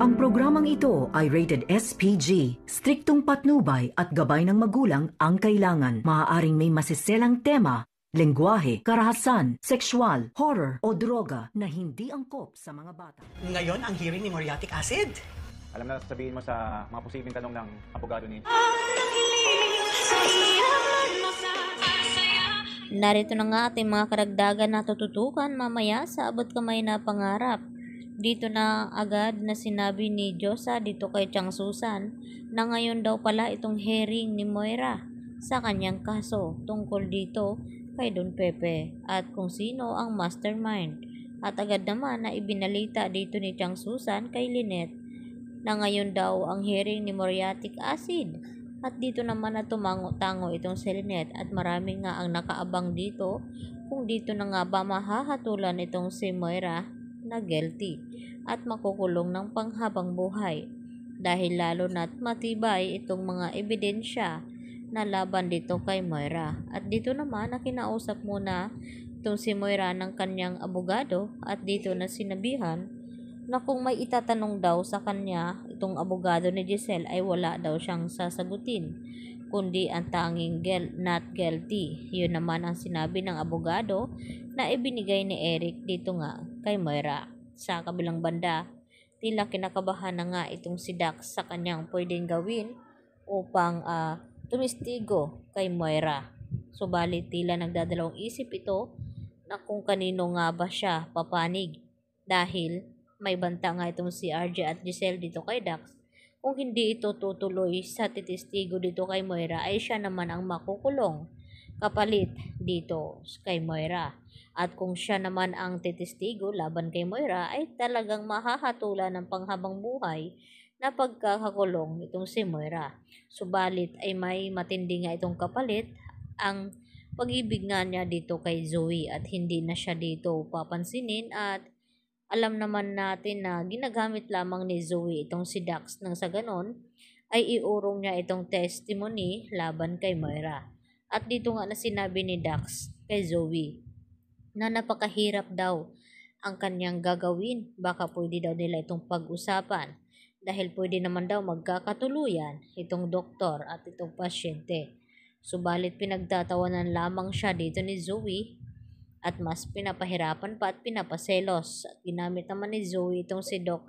Ang programang ito ay rated SPG. Striktong patnubay at gabay ng magulang ang kailangan. Maaaring may masiselang tema, lengguwahe, karahasan, sexual, horror o droga na hindi angkop sa mga bata. Ngayon ang hearing ni Moriatic Acid. Alam na sabihin mo sa mga posibleng tanong ng abogado ni... Narito na nga ating mga karagdagan na tututukan mamaya sa abot kamay na pangarap. Dito na agad na sinabi ni Josa dito kay Chang Susan na ngayon daw pala itong hearing ni Moira sa kanyang kaso tungkol dito kay Don Pepe at kung sino ang mastermind. At agad naman na ibinalita dito ni Chang Susan kay Lynette na ngayon daw ang hearing ni Moriatic acid. At dito naman na tumango-tango itong si Lynette at marami nga ang nakaabang dito kung dito na nga ba mahahatulan itong si Moira na guilty at makukulong ng panghabang buhay dahil lalo na't matibay itong mga ebidensya na laban dito kay Moira. At dito naman na kinausap muna itong si Moira ng kanyang abogado at dito na sinabihan na kung may itatanong daw sa kanya itong abogado ni Giselle ay wala daw siyang sasagutin kundi ang tanging gel, not guilty. Yun naman ang sinabi ng abogado na ibinigay ni Eric dito nga kay Moira. Sa kabilang banda, tila kinakabahan na nga itong si Dax sa kanyang pwedeng gawin upang uh, tumistigo kay Moira. Subalit tila nagdadalawang isip ito na kung kanino nga ba siya papanig dahil may banta nga itong si RJ at Giselle dito kay Dax kung hindi ito tutuloy sa titistigo dito kay Moira ay siya naman ang makukulong kapalit dito kay Moira. At kung siya naman ang titistigo laban kay Moira ay talagang mahahatulan ng panghabang buhay na pagkakakulong itong si Moira. Subalit ay may matindi nga itong kapalit ang pag-ibig nga niya dito kay Zoe at hindi na siya dito papansinin at alam naman natin na ginagamit lamang ni Zoe itong si Dax nang sa ganon ay iurong niya itong testimony laban kay Moira. At dito nga na sinabi ni Dax kay Zoe na napakahirap daw ang kanyang gagawin. Baka pwede daw nila itong pag-usapan dahil pwede naman daw magkakatuluyan itong doktor at itong pasyente. Subalit pinagtatawanan lamang siya dito ni Zoe at mas pinapahirapan pa at pinapaselos. At ginamit naman ni Zoe itong si Doc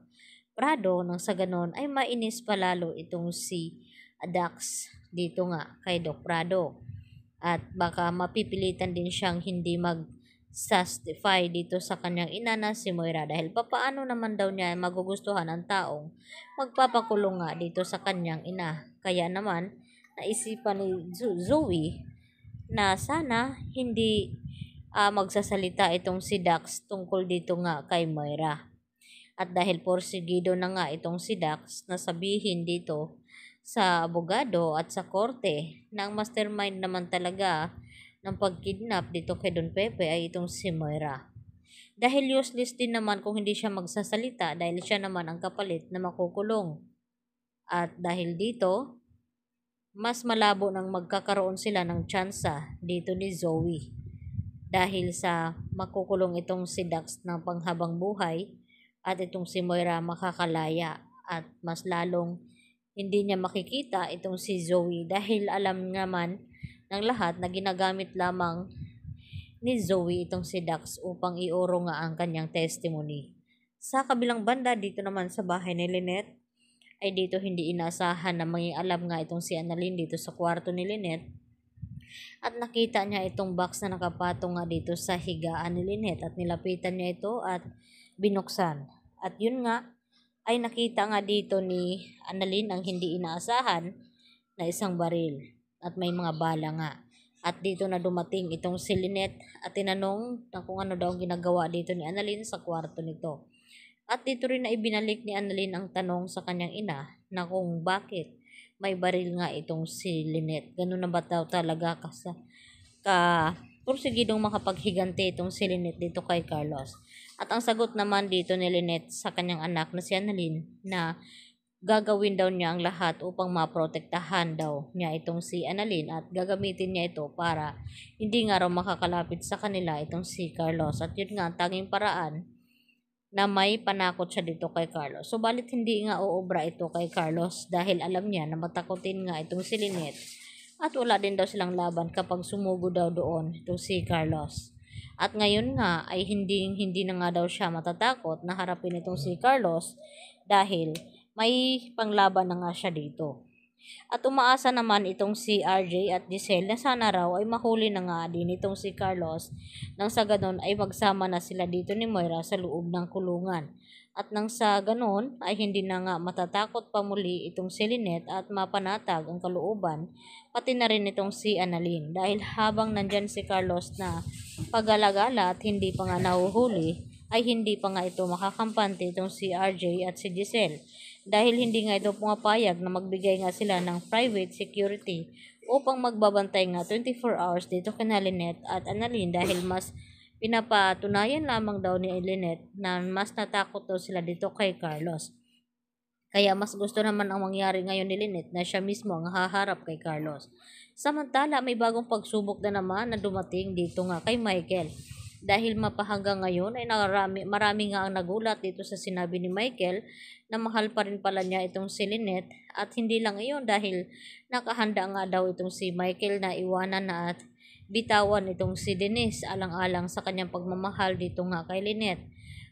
Prado nang sa ganon ay mainis pa lalo itong si Dax dito nga kay Doc Prado. At baka mapipilitan din siyang hindi mag justify dito sa kanyang ina na si Moira dahil papaano naman daw niya magugustuhan ang taong magpapakulong nga dito sa kanyang ina. Kaya naman, naisipan ni Zoe na sana hindi uh, magsasalita itong si Dax tungkol dito nga kay Moira. At dahil porsigido na nga itong si Dax na sabihin dito sa abogado at sa korte na ang mastermind naman talaga ng pagkidnap dito kay Don Pepe ay itong si Moira. Dahil useless din naman kung hindi siya magsasalita dahil siya naman ang kapalit na makukulong. At dahil dito, mas malabo nang magkakaroon sila ng tsansa dito ni Zoe dahil sa makukulong itong si Dax ng panghabang buhay at itong si Moira makakalaya at mas lalong hindi niya makikita itong si Zoe dahil alam naman ng lahat na ginagamit lamang ni Zoe itong si Dax upang iuro nga ang kanyang testimony. Sa kabilang banda dito naman sa bahay ni Lynette ay dito hindi inasahan na mangingalam nga itong si Annalyn dito sa kwarto ni Lynette at nakita niya itong box na nakapatong nga dito sa higaan ni Lynette at nilapitan niya ito at binuksan. At yun nga, ay nakita nga dito ni Annalyn ang hindi inaasahan na isang baril at may mga bala nga. At dito na dumating itong si Lynette at tinanong na kung ano daw ang ginagawa dito ni Annalyn sa kwarto nito. At dito rin na ibinalik ni Annalyn ang tanong sa kanyang ina na kung bakit may baril nga itong si Lynette. Ganun na ba daw talaga kasi ka porsigidong makapaghigante itong si Lynette dito kay Carlos. At ang sagot naman dito ni Lynette sa kanyang anak na si Annalyn na gagawin daw niya ang lahat upang maprotektahan daw niya itong si Annalyn at gagamitin niya ito para hindi nga raw makakalapit sa kanila itong si Carlos. At yun nga ang tanging paraan na may panakot siya dito kay Carlos. Subalit so, hindi nga uobra ito kay Carlos dahil alam niya na matakotin nga itong si Lynette at wala din daw silang laban kapag sumugo daw doon itong si Carlos. At ngayon nga ay hindi hindi na nga daw siya matatakot na harapin itong si Carlos dahil may panglaban na nga siya dito. At umaasa naman itong si RJ at Giselle na sana raw ay mahuli na nga din itong si Carlos nang sa ganon ay magsama na sila dito ni Moira sa loob ng kulungan. At nang sa ganon ay hindi na nga matatakot pa muli itong si Lynette at mapanatag ang kalooban pati na rin itong si Annalyn dahil habang nandyan si Carlos na pagalagala at hindi pa nga nahuhuli ay hindi pa nga ito makakampante itong si RJ at si Giselle dahil hindi nga ito pumapayag na magbigay nga sila ng private security upang magbabantay nga 24 hours dito kina Lynette at Annalyn dahil mas pinapatunayan lamang daw ni Lynette na mas natakot daw sila dito kay Carlos. Kaya mas gusto naman ang mangyari ngayon ni Lynette na siya mismo ang haharap kay Carlos. Samantala, may bagong pagsubok na naman na dumating dito nga kay Michael dahil mapahanggang ngayon ay narami, marami nga ang nagulat dito sa sinabi ni Michael na mahal pa rin pala niya itong si Lynette at hindi lang iyon dahil nakahanda nga daw itong si Michael na iwanan na at bitawan itong si Denise alang-alang sa kanyang pagmamahal dito nga kay Lynette.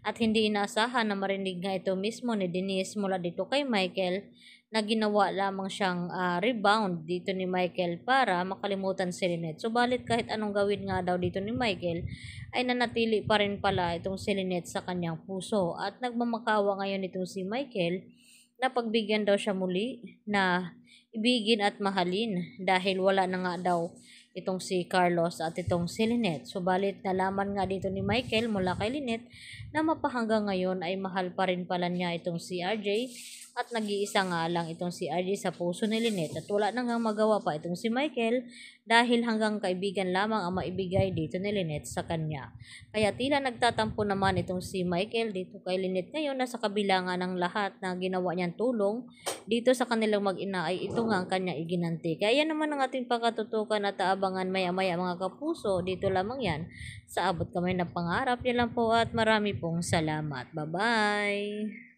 At hindi inaasahan na marinig nga ito mismo ni Denise mula dito kay Michael na ginawa lamang siyang uh, rebound dito ni Michael para makalimutan si Lynette. Subalit kahit anong gawin nga daw dito ni Michael ay nanatili pa rin pala itong si Lynette sa kanyang puso at nagmamakawa ngayon itong si Michael na pagbigyan daw siya muli na ibigin at mahalin dahil wala na nga daw itong si Carlos at itong si Lynette. Subalit nalaman nga dito ni Michael mula kay Lynette na mapahanggang ngayon ay mahal pa rin pala niya itong si RJ at nag-iisa nga lang itong si RJ sa puso ni Lynette at wala nang magawa pa itong si Michael dahil hanggang kaibigan lamang ang maibigay dito ni Lynette sa kanya. Kaya tila nagtatampo naman itong si Michael dito kay Lynette ngayon na sa kabila nga ng lahat na ginawa niyang tulong dito sa kanilang mag-ina ay ito nga ang kanya iginanti. Kaya yan naman ang ating pakatutukan at aabangan maya-maya mga kapuso dito lamang yan sa abot kamay na pangarap niyo lang po at marami pong salamat. Bye-bye!